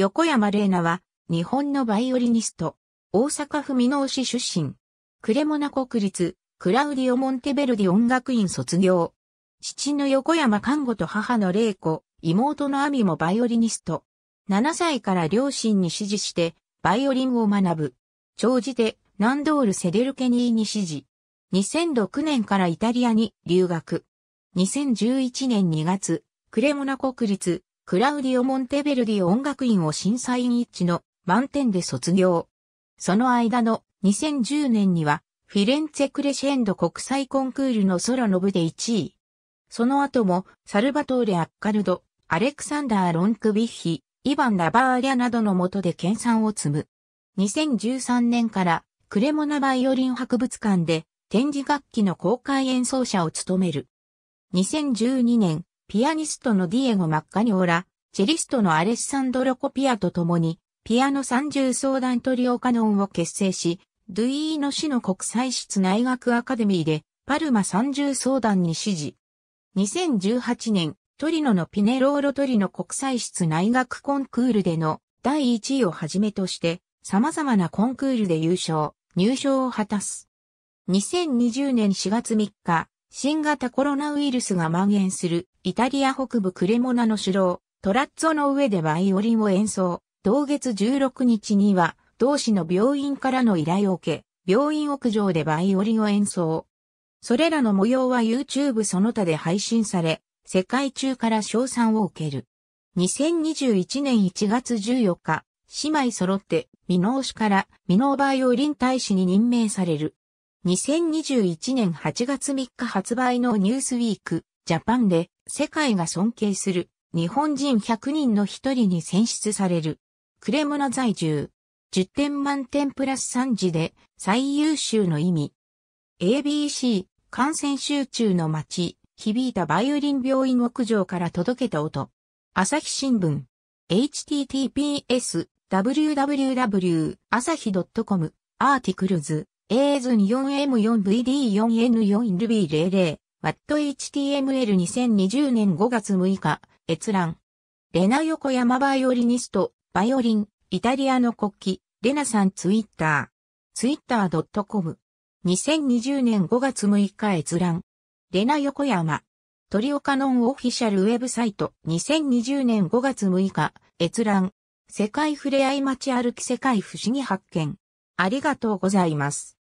横山玲奈は、日本のバイオリニスト、大阪府箕面市出身。クレモナ国立、クラウディオ・モンテベルディ音楽院卒業。父の横山看護と母の玲子、妹の亜美もバイオリニスト。7歳から両親に指示して、バイオリンを学ぶ。長じて、ナンドール・セデルケニーに指示。2006年からイタリアに留学。2011年2月、クレモナ国立、クラウディオ・モンテベルディ音楽院を審査員一致の満点で卒業。その間の2010年には、フィレンツェ・クレシェンド国際コンクールのソロの部で1位。その後も、サルバトーレ・アッカルド、アレクサンダー・ロンクビッヒ、イヴァン・ラバーリャなどの下で研鑽を積む。2013年から、クレモナバイオリン博物館で、展示楽器の公開演奏者を務める。2012年、ピアニストのディエゴ・マッカニオーラ、チェリストのアレッサンドロ・コピアと共に、ピアノ三重相談トリオカノンを結成し、ドゥイーノ市の国際室内学アカデミーで、パルマ三重相談に指示。2018年、トリノのピネローロトリノ国際室内学コンクールでの第1位をはじめとして、様々なコンクールで優勝、入賞を果たす。2020年4月3日、新型コロナウイルスが蔓延するイタリア北部クレモナの首脳トラッツォの上でバイオリンを演奏。同月16日には、同市の病院からの依頼を受け、病院屋上でバイオリンを演奏。それらの模様は YouTube その他で配信され、世界中から賞賛を受ける。2021年1月14日、姉妹揃って、美濃市氏から美濃バイオリン大使に任命される。2021年8月3日発売のニュースウィークジャパンで世界が尊敬する日本人100人の一人に選出される。クレモナ在住。10点満点プラス3時で最優秀の意味。ABC 感染集中の街、響いたバイオリン病院屋上から届けた音。朝日新聞。https www 朝日 .com アーティクルズ a s 2 4 m 4 v d 4 n 4 u b 0 0 w a t h t m l 2 0 2 0年5月6日、閲覧。レナ横山バイオリニスト、バイオリン、イタリアの国旗、レナさんツイッター、ツイッター .com。2020年5月6日閲覧。レナ横山。トリオカノンオフィシャルウェブサイト2020年5月6日閲覧世界ふれあい街歩き世界不思議発見ありがとうございます。